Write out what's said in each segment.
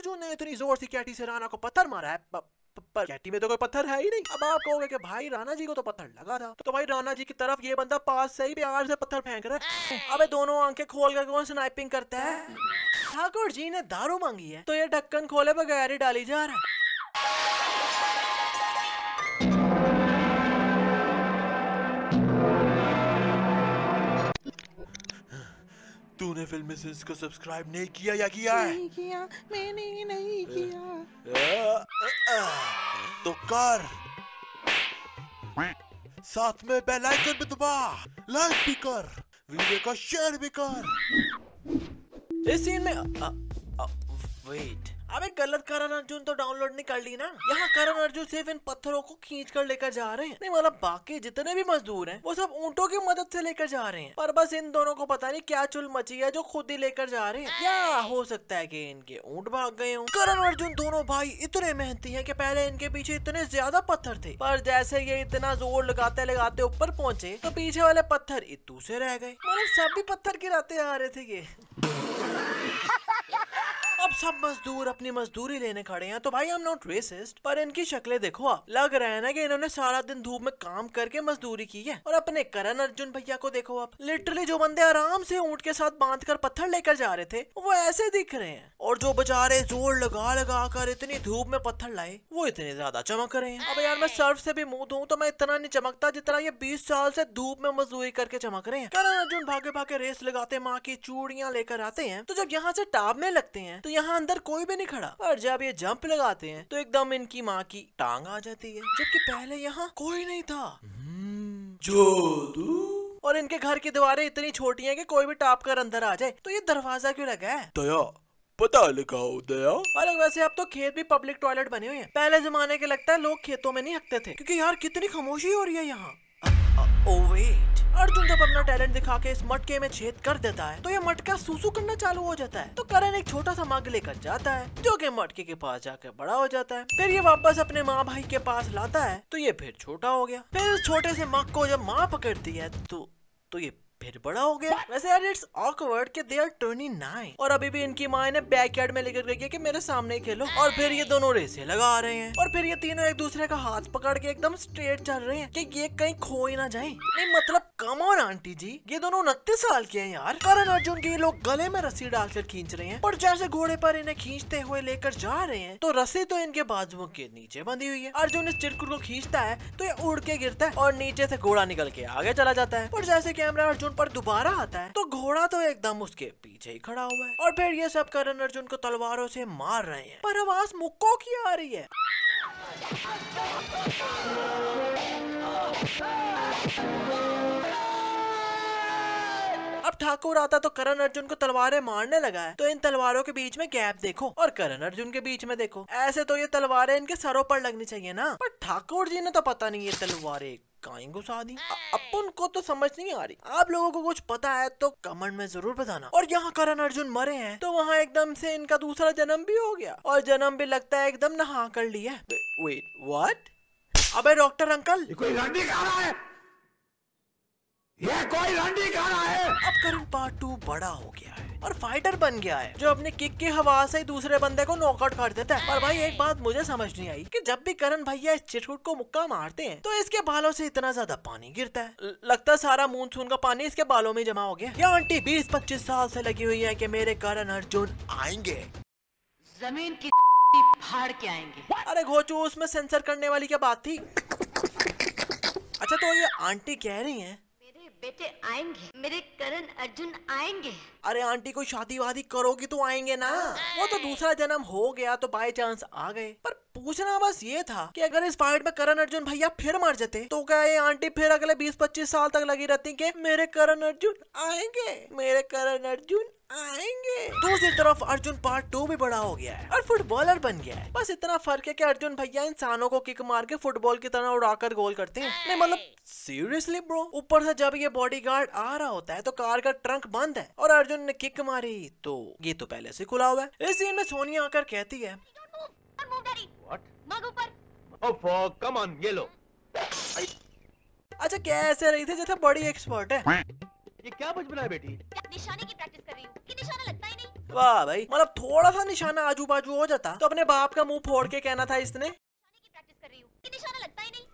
अर्जुन ने इतनी जोर से कैटी से राणा को पत्थर मारा है पर कैटी में तो कोई पत्थर है ही नहीं अब आप कहोगे कि भाई राणा जी को तो पत्थर लगा था तो भाई राणा जी की तरफ ये बंदा पास से ही प्यार से पत्थर फेंक रहा है अबे दोनों आंखें खोल कर कौन स्नाइपिंग करता है ठाकुर जी ने दारू मांगी है तो ये ढक्कन खोले बगैर ही डाली जा रहा है तूने फिल्म सिंस को सब्सक्राइब नहीं किया या किया है नहीं किया मैंने नहीं किया आ, आ, आ, तो कर साथ में बेल आइकन भी दबा लाइक भी कर वीडियो का शेयर भी कर इस सीन में वेट अबे गलत करण अर्जुन तो डाउनलोड नहीं कर ली ना यहाँ करण अर्जुन सिर्फ इन पत्थरों को खींच कर लेकर जा रहे हैं नहीं मतलब बाकी जितने भी मजदूर हैं वो सब ऊँटों की मदद से लेकर जा रहे हैं पर बस इन दोनों को पता नहीं क्या चुल मची है जो खुद ही लेकर जा रहे हैं क्या हो सकता है की इनके ऊँट भाग गए हो करण अर्जुन दोनों भाई इतने मेहनती है की पहले इनके पीछे इतने ज्यादा पत्थर थे पर जैसे ये इतना जोर लगाते लगाते ऊपर पहुँचे तो पीछे वाले पत्थर इतू से रह गए मतलब सब भी पत्थर गिराते आ रहे थे ये सब मजदूर अपनी मजदूरी लेने खड़े हैं तो भाई हम नॉट रेसिस्ट पर इनकी शक्लें देखो आप लग रहा है ना कि इन्होंने सारा दिन धूप में काम करके मजदूरी की है और अपने करण अर्जुन भैया को देखो आप लिटरली जो बंदे आराम से ऊँट के साथ बांध कर पत्थर लेकर जा रहे थे वो ऐसे दिख रहे हैं और जो बेचारे जोर लगा लगा कर इतनी धूप में पत्थर लाए वो इतने ज्यादा चमक रहे हैं अब यार मैं सर्फ से भी मुंह धू तो मैं इतना नहीं चमकता जितना ये बीस साल से धूप में मजदूरी करके चमक रहे हैं करण अर्जुन भागे भागे रेस लगाते माँ की चूड़ियाँ लेकर आते हैं तो जब यहाँ से में लगते हैं तो यहाँ यहाँ अंदर कोई भी नहीं खड़ा पर जब ये जंप लगाते हैं तो एकदम इनकी माँ की टांग आ जाती है जबकि पहले यहाँ कोई नहीं था हम्म, जादू और इनके घर की दीवारें इतनी छोटी हैं कि कोई भी टाप कर अंदर आ जाए तो ये दरवाजा क्यों लगा है दया पता लगाओ दया अलग वैसे अब तो खेत भी पब्लिक टॉयलेट बने हुए हैं पहले जमाने के लगता है लोग खेतों में नहीं हकते थे क्योंकि यार कितनी खामोशी हो रही है यहाँ ओवे अर्जुन जब अपना टैलेंट दिखा के इस मटके में छेद कर देता है तो ये मटका सूसू करना चालू हो जाता है तो करण एक छोटा सा मग लेकर जाता है जो की मटके के पास जाकर बड़ा हो जाता है फिर ये वापस अपने माँ भाई के पास लाता है तो ये फिर छोटा हो गया फिर उस छोटे से मग को जब माँ पकड़ती है तो तो ये फिर बड़ा हो गया वैसे यार इट्स ऑकवर्ड कि दे आर ट्वेंटी नाइन और अभी भी इनकी माँ ने बैक यार्ड में लेकर गई है कि मेरे सामने ही खेलो और फिर ये दोनों रेसे लगा रहे हैं और फिर ये तीनों एक दूसरे का हाथ पकड़ के एकदम स्ट्रेट चल रहे हैं कि ये कहीं खो ही ना जाए नहीं मतलब कमोन आंटी जी ये दोनों उनतीस साल के हैं यार करण अर्जुन के लोग गले में रस्सी डालकर खींच रहे हैं और जैसे घोड़े पर इन्हें खींचते हुए लेकर जा रहे हैं तो रस्सी तो इनके बाजुओं के नीचे बंधी हुई है अर्जुन इस चिरकुट को खींचता है तो ये उड़ के गिरता है और नीचे से घोड़ा निकल के आगे चला जाता है और जैसे कैमरा अर्जुन पर दोबारा आता है तो घोड़ा तो एकदम उसके पीछे ही खड़ा हुआ है और फिर ये सब करण अर्जुन को तलवारों से मार रहे हैं पर आवाज मुक्को की आ रही है Oh, अब ठाकुर आता तो करण अर्जुन को तलवारें मारने लगा है तो इन तलवारों के बीच में गैप देखो और करण अर्जुन के बीच में देखो ऐसे तो ये तलवारें इनके सरों पर लगनी चाहिए ना पर ठाकुर जी ने तो पता नहीं ये तलवारें कहीं घुसा दी अपन को तो समझ नहीं आ रही आप लोगों को कुछ पता है तो कमेंट में जरूर बताना और यहाँ करण अर्जुन मरे हैं तो वहाँ एकदम से इनका दूसरा जन्म भी हो गया और जन्म भी लगता है एकदम नहा कर लिया वेट व्हाट अबे डॉक्टर अंकल कोई रहा है ये कोई रंडी रहा है अब करण पार्ट टू बड़ा हो गया है और फाइटर बन गया है जो अपने किक की हवा से दूसरे बंदे को नॉकआउट कर देता है पर भाई एक बात मुझे समझ नहीं आई कि जब भी करण भैया इस चिटकुट को मुक्का मारते हैं तो इसके बालों से इतना ज्यादा पानी गिरता है लगता है सारा मूनसून का पानी इसके बालों में जमा हो गया ये आंटी बीस पच्चीस साल से लगी हुई है की मेरे करण अर्जुन आएंगे जमीन की फाड़ के आएंगे अरे घोचू उसमें सेंसर करने वाली क्या बात थी अच्छा तो ये आंटी कह रही है बेटे आएंगे मेरे करण अर्जुन आएंगे अरे आंटी को शादी वादी करोगी तो आएंगे ना वो तो दूसरा जन्म हो गया तो बाय चांस आ गए पर पूछना बस ये था कि अगर इस फाइट में करण अर्जुन भैया फिर मर जाते तो क्या ये आंटी फिर अगले 20-25 साल तक लगी रहती कि मेरे करण अर्जुन आएंगे मेरे करण अर्जुन आएंगे दूसरी तरफ अर्जुन पार्ट टू भी बड़ा हो गया है और फुटबॉलर बन गया है बस इतना फर्क है कि अर्जुन भैया इंसानों को किक मार के फुटबॉल की तरह उड़ाकर गोल करते हैं नहीं मतलब सीरियसली ब्रो ऊपर से जब ये बॉडीगार्ड आ रहा होता है तो कार का ट्रंक बंद है और अर्जुन ने किक मारी तो ये तो पहले से खुला हुआ है इस सीन में सोनिया आकर कहती है oh, अच्छा क्या ऐसे रही थी जैसे बड़ी एक्सपर्ट है ये क्या बच है बेटी निशाने की प्रैक्टिस कर रही हूँ वाह भाई मतलब थोड़ा सा निशाना आजू बाजू हो जाता तो अपने बाप का मुंह फोड़ के कहना था इसने निशाना लगता ही नहीं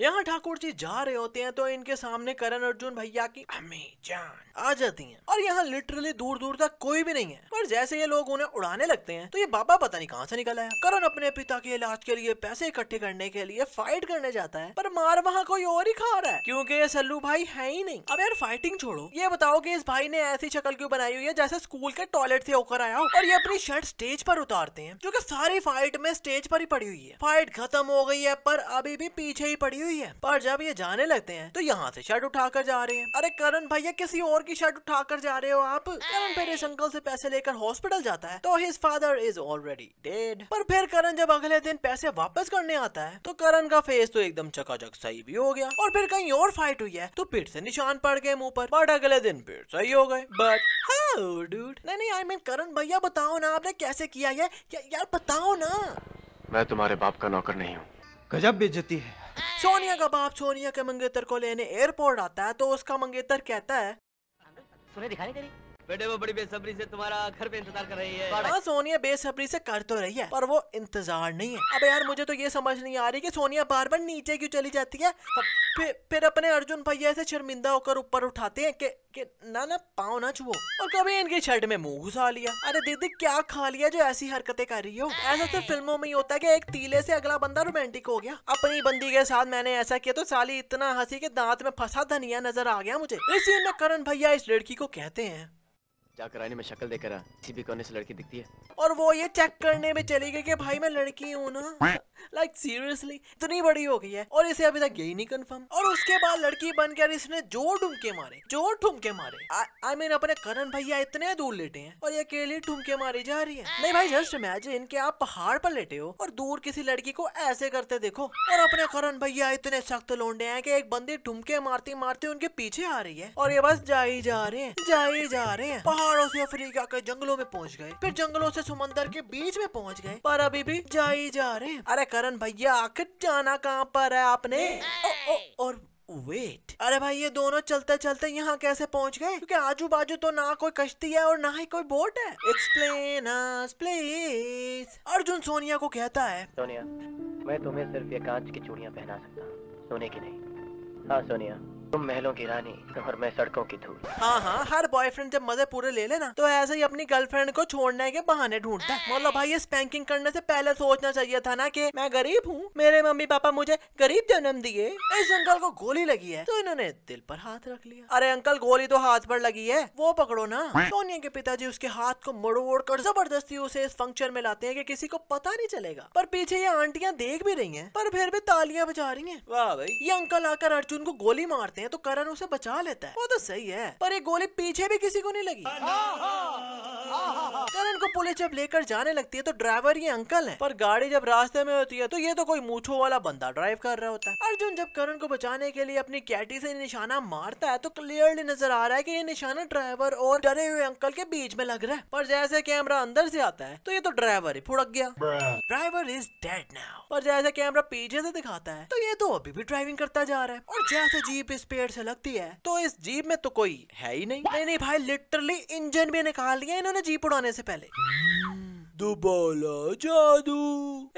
यहाँ ठाकुर जी जा रहे होते हैं तो इनके सामने करण अर्जुन भैया की अम्मी जान आ जाती हैं और यहाँ लिटरली दूर दूर तक कोई भी नहीं है पर जैसे ये लोग उन्हें उड़ाने लगते हैं तो ये बाबा पता नहीं कहाँ से निकल आया करण अपने पिता के इलाज के लिए पैसे इकट्ठे करने के लिए फाइट करने जाता है पर मार वहाँ कोई और ही खा रहा है क्यूँकी ये सल्लू भाई है ही नहीं अब यार फाइटिंग छोड़ो ये बताओ की इस भाई ने ऐसी शक्ल क्यूँ बनाई हुई है जैसे स्कूल के टॉयलेट से होकर आया हो और ये अपनी शर्ट स्टेज पर उतारते हैं जो की सारी फाइट में स्टेज पर ही पड़ी हुई है फाइट खत्म हो गई है पर अभी भी पीछे ही पड़ी हुई है पर जब ये जाने लगते हैं तो यहाँ से शर्ट उठाकर जा रहे हैं अरे करण भैया किसी और की शर्ट उठाकर जा रहे हो आप करण इस अंकल से पैसे लेकर हॉस्पिटल जाता है तो his father is already dead पर फिर करण जब अगले दिन पैसे वापस करने आता है तो करण का फेस तो एकदम चकाचक सही भी हो गया और फिर कहीं और फाइट हुई है तो फिर से निशान पड़ गए मुँह पर बट अगले दिन फिर सही हो गए बट डूड नहीं नहीं आई मीन करण भैया बताओ ना आपने कैसे किया है या, यार बताओ ना मैं तुम्हारे बाप का नौकर नहीं हूँ गजब बेचती है सोनिया का बाप सोनिया के मंगेतर को लेने एयरपोर्ट आता है तो उसका मंगेतर कहता है सुने दिखाने तेरी बेटे वो बड़ी बेसब्री से तुम्हारा घर पे इंतजार कर रही है हाँ सोनिया बेसब्री से कर तो रही है पर वो इंतजार नहीं है अब यार मुझे तो ये समझ नहीं आ रही कि सोनिया बार बार नीचे क्यों चली जाती है फिर अपने अर्जुन भैया से शर्मिंदा होकर ऊपर उठाते हैं कि कि ना ना पाँव ना छुओ और कभी इनके शर्ट में मुंह घुसा लिया अरे दीदी क्या खा लिया जो ऐसी हरकतें कर रही हो ऐसा तो फिल्मों में ही होता है कि एक तीले से अगला बंदा रोमांटिक हो गया अपनी बंदी के साथ मैंने ऐसा किया तो साली इतना हंसी के दांत में फंसा धनिया नजर आ गया मुझे इसी में करण भैया इस लड़की को कहते हैं जाकर आने में शक्ल देकर किसी भी कोने से लड़की दिखती है और वो ये चेक करने में चली गई कि भाई मैं लड़की हूँ ना लाइक सीरियसली इतनी बड़ी हो गई है और इसे अभी तक यही नहीं कंफर्म और उसके बाद लड़की बनकर इसने जोर ठुमके मारे जोर ठुमके मारे आई मीन अपने करण भैया इतने दूर लेटे हैं और ये अकेले ठुमके मारी जा रही है नहीं भाई जस्ट इमेजिन के आप पहाड़ पर लेटे हो और दूर किसी लड़की को ऐसे करते देखो और अपने करण भैया इतने सख्त लौंडे हैं कि एक बंदी ठुमके मारती मारती उनके पीछे आ रही है और ये बस जा ही जा रहे हैं जा ही जा रहे हैं पहाड़ों से अफ्रीका के जंगलों में पहुंच गए फिर जंगलों से समंदर के बीच में पहुंच गए पर अभी भी जा ही जा रहे अरे करण भैया आखिर जाना कहाँ पर है आपने ओ, ओ, और वेट अरे भाई ये दोनों चलते चलते यहाँ कैसे पहुँच गए क्योंकि आजू बाजू तो ना कोई कश्ती है और ना ही कोई बोट है एक्सप्लेन प्लीज अर्जुन सोनिया को कहता है सोनिया मैं तुम्हें सिर्फ ये कांच की चूड़ियाँ पहना सकता हूँ सोने की नहीं हाँ सोनिया तुम महलों की रानी और मैं सड़कों की धूल हाँ हाँ हर बॉयफ्रेंड जब मजे पूरे ले लेना तो ऐसे ही अपनी गर्लफ्रेंड को छोड़ने के बहाने ढूंढता है मतलब भाई ये स्पैंकिंग करने से पहले सोचना चाहिए था ना कि मैं गरीब हूँ मेरे मम्मी पापा मुझे गरीब जन्म दिए इस अंकल को गोली लगी है तो इन्होंने दिल पर हाथ रख लिया अरे अंकल गोली तो हाथ पर लगी है वो पकड़ो ना सोनिया के पिताजी उसके हाथ को मड़ोड़ कर जबरदस्ती उसे इस फंक्शन में लाते हैं कि किसी को पता नहीं चलेगा पर पीछे ये आंटियां देख भी रही हैं पर फिर भी तालियां बजा रही हैं वाह भाई ये अंकल आकर अर्जुन को गोली मारते करते हैं तो करण उसे बचा लेता है वो तो सही है पर एक गोली पीछे भी किसी को नहीं लगी आहा, आहा, आहा, को पुलिस जब लेकर जाने लगती है तो ड्राइवर ये अंकल है पर गाड़ी जब रास्ते में होती है तो ये तो कोई मूछो वाला बंदा ड्राइव कर रहा होता है अर्जुन जब करण को बचाने के लिए अपनी कैटी से निशाना मारता है तो क्लियरली नजर आ रहा है की ये निशाना ड्राइवर और डरे हुए अंकल के बीच में लग रहा है पर जैसे कैमरा अंदर से आता है तो ये तो ड्राइवर ही फुड़क गया ड्राइवर इज डेड नाउ पर जैसे कैमरा पीछे से दिखाता है तो ये तो अभी भी ड्राइविंग करता जा रहा है और जैसे जीप इस पेड़ से लगती है तो इस जीप में तो कोई है ही नहीं नहीं नहीं भाई लिटरली इंजन भी निकाल लिया इन्होंने जीप उड़ाने से पहले Hum. दुबोला जादू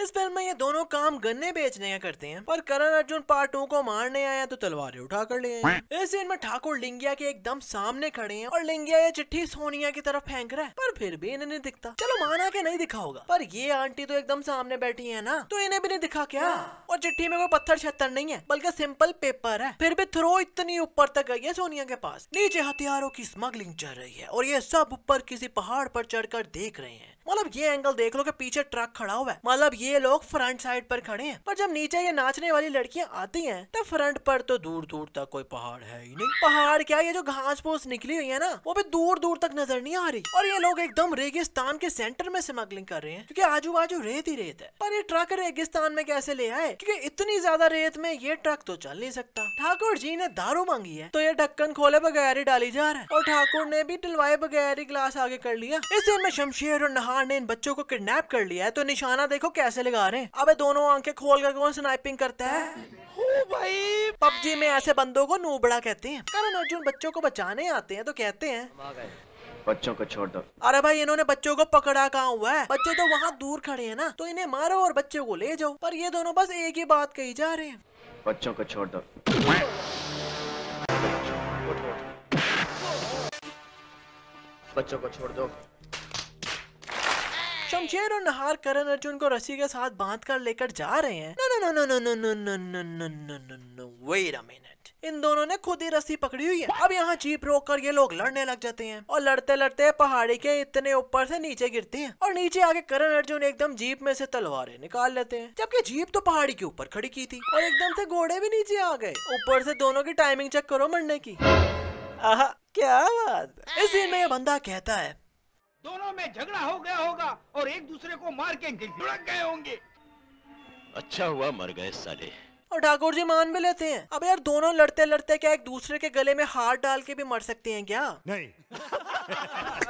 इस फिल्म में ये दोनों काम गन्ने बेचने का करते हैं पर करण अर्जुन पार्ट टू को मारने आया तो तलवारें कर ले आए इस सीन में ठाकुर लिंगिया के एकदम सामने खड़े हैं और लिंगिया ये चिट्ठी सोनिया की तरफ फेंक रहा है पर फिर भी इन्हें नहीं दिखता चलो माना के नहीं दिखा होगा पर ये आंटी तो एकदम सामने बैठी है ना तो इन्हें भी नहीं दिखा क्या हाँ। और चिट्ठी में कोई पत्थर छत्तर नहीं है बल्कि सिंपल पेपर है फिर भी थ्रो इतनी ऊपर तक गई है सोनिया के पास नीचे हथियारों की स्मगलिंग चल रही है और ये सब ऊपर किसी पहाड़ पर चढ़कर देख रहे हैं मतलब ये एंगल देख लो कि पीछे ट्रक खड़ा हुआ है मतलब ये लोग फ्रंट साइड पर खड़े हैं पर जब नीचे ये नाचने वाली लड़कियां आती हैं तब तो फ्रंट पर तो दूर दूर तक कोई पहाड़ है ही नहीं पहाड़ क्या ये जो घास फूस निकली हुई है ना वो भी दूर दूर तक नजर नहीं आ रही और ये लोग एकदम रेगिस्तान के सेंटर में स्मगलिंग कर रहे हैं क्यूँकी आजू बाजू रेत ही रेत है पर ये ट्रक रेगिस्तान में कैसे ले आए क्यूँकी इतनी ज्यादा रेत में ये ट्रक तो चल नहीं सकता ठाकुर जी ने दारू मांगी है तो ये ढक्कन खोले बगैर ही डाली जा रहा है और ठाकुर ने भी टलवाए बगैर ही ग्लास आगे कर लिया इस दिन में शमशेर और नहा कुमार ने इन बच्चों को किडनैप कर लिया है तो निशाना देखो कैसे लगा रहे हैं अबे दोनों आंखें खोल कर कौन स्नाइपिंग करता है भाई पबजी में ऐसे बंदों को नूबड़ा कहते हैं करण अर्जुन बच्चों को बचाने आते हैं तो कहते हैं बच्चों को छोड़ दो अरे भाई इन्होंने बच्चों को पकड़ा कहा हुआ है बच्चे तो वहाँ दूर खड़े हैं ना तो इन्हें मारो और बच्चों को ले जाओ पर ये दोनों बस एक ही बात कही जा रहे हैं बच्चों को छोड़ दो बच्चों को छोड़ दो शमशेर और नहार करण अर्जुन को रस्सी के साथ बांध कर लेकर जा रहे हैं no no no no no no no no no no no wait a minute इन दोनों ने खुद ही रस्सी पकड़ी हुई है अब यहाँ जीप रोक कर ये लोग लड़ने लग जाते हैं और लड़ते लड़ते पहाड़ी के इतने ऊपर से नीचे गिरते हैं और नीचे आके करण अर्जुन एकदम जीप में से तलवारें निकाल लेते हैं जबकि जीप तो पहाड़ी के ऊपर खड़ी की थी और एकदम से घोड़े भी नीचे आ गए ऊपर से दोनों की टाइमिंग चेक करो मरने की आह क्या बात इस में ये बंदा कहता है दोनों में झगड़ा हो गया होगा और एक दूसरे को मार के झुड़क गए होंगे अच्छा हुआ मर गए साले और ठाकुर जी मान भी लेते हैं अब यार दोनों लड़ते लड़ते क्या एक दूसरे के गले में हार डाल के भी मर सकते हैं क्या नहीं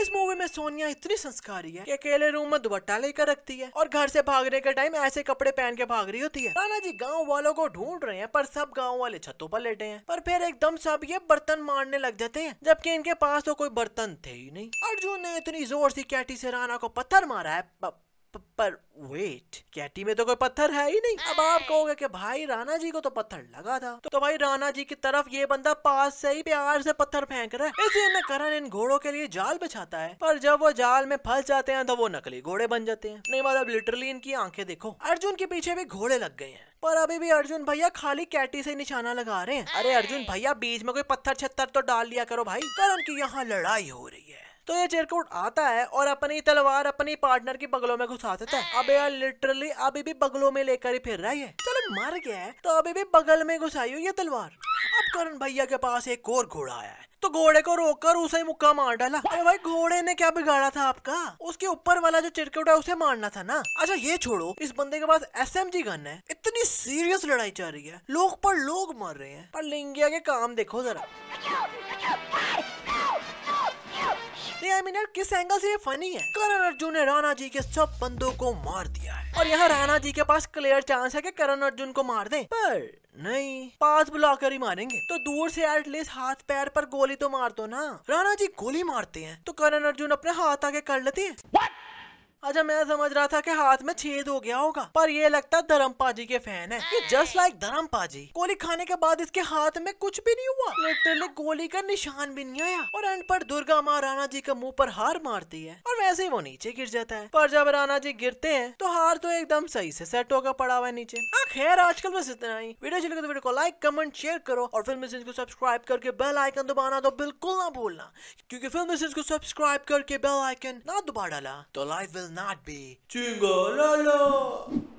इस मूवी में सोनिया इतनी संस्कारी है कि अकेले रूम में दुपट्टा लेकर रखती है और घर से भागने के टाइम ऐसे कपड़े पहन के भाग रही होती है राना जी गाँव वालों को ढूंढ रहे हैं पर सब गाँव वाले छतों पर लेटे हैं पर फिर एकदम सब ये बर्तन मारने लग जाते हैं जबकि इनके पास तो कोई बर्तन थे ही नहीं अर्जुन ने इतनी जोर से कैटी से राना को पत्थर मारा है पर वेट कैटी में तो कोई पत्थर है ही नहीं अब आप कहोगे कि भाई राणा जी को तो पत्थर लगा था तो भाई राणा जी की तरफ ये बंदा पास से ही प्यार से पत्थर फेंक रहा है इसी में करण इन घोड़ों के लिए जाल बिछाता है पर जब वो जाल में फंस जाते हैं तो वो नकली घोड़े बन जाते हैं नहीं मतलब लिटरली इनकी आंखें देखो अर्जुन के पीछे भी घोड़े लग गए हैं पर अभी भी अर्जुन भैया खाली कैटी से निशाना लगा रहे हैं अरे अर्जुन भैया बीच में कोई पत्थर छत्तर तो डाल लिया करो भाई करण की यहाँ लड़ाई हो रही है तो ये चेरकूट आता है और अपनी तलवार अपनी पार्टनर की बगलों में घुसा देता तो है अब यार लिटरली अभी भी बगलों में लेकर ही फिर रहा है चलो मर गया है तो अभी भी बगल में घुसाई हुई ये तलवार अब करण भैया के पास एक और घोड़ा आया है तो घोड़े को रोककर उसे मुक्का मार डाला अरे भाई घोड़े ने क्या बिगाड़ा था आपका उसके ऊपर वाला जो चिरकुट है उसे मारना था ना अच्छा ये छोड़ो इस बंदे के पास एस एम जी गन है इतनी सीरियस लड़ाई चल रही है लोग पर लोग मर रहे हैं पर लिंगिया के काम देखो जरा नेहा किस एंगल से ये फनी है करण अर्जुन ने राणा जी के सब बंदों को मार दिया है और यहाँ राणा जी के पास क्लियर चांस है कि करण अर्जुन को मार दे पर नहीं पास बुलाकर ही मारेंगे तो दूर से एटलीस्ट हाथ पैर पर गोली तो मार दो ना राणा जी गोली मारते हैं तो करण अर्जुन अपने हाथ आगे कर लेते हैं What? अच्छा मैं समझ रहा था कि हाथ में छेद हो गया होगा पर ये लगता धर्म पाजी के फैन है जस्ट लाइक धर्म पाजी गोली खाने के बाद इसके हाथ में कुछ भी नहीं हुआ लिटरली गोली का निशान भी नहीं आया और एंड पर दुर्गा माँ राणा जी के मुंह पर हार मारती है और वैसे ही वो नीचे गिर जाता है पर जब राणा जी गिरते हैं तो हार तो एकदम सही से सेट होगा पड़ा हुआ है नीचे हाँ, खैर आजकल बस इतना ही वीडियो चलेगा तो वीडियो को लाइक कमेंट शेयर करो और फिल्म को सब्सक्राइब करके बेल आइकन दबाना तो बिल्कुल ना भूलना क्यूँकी फिल्म को सब्सक्राइब करके बेल आइकन ना दबा डाला तो life will not be Jingle la la.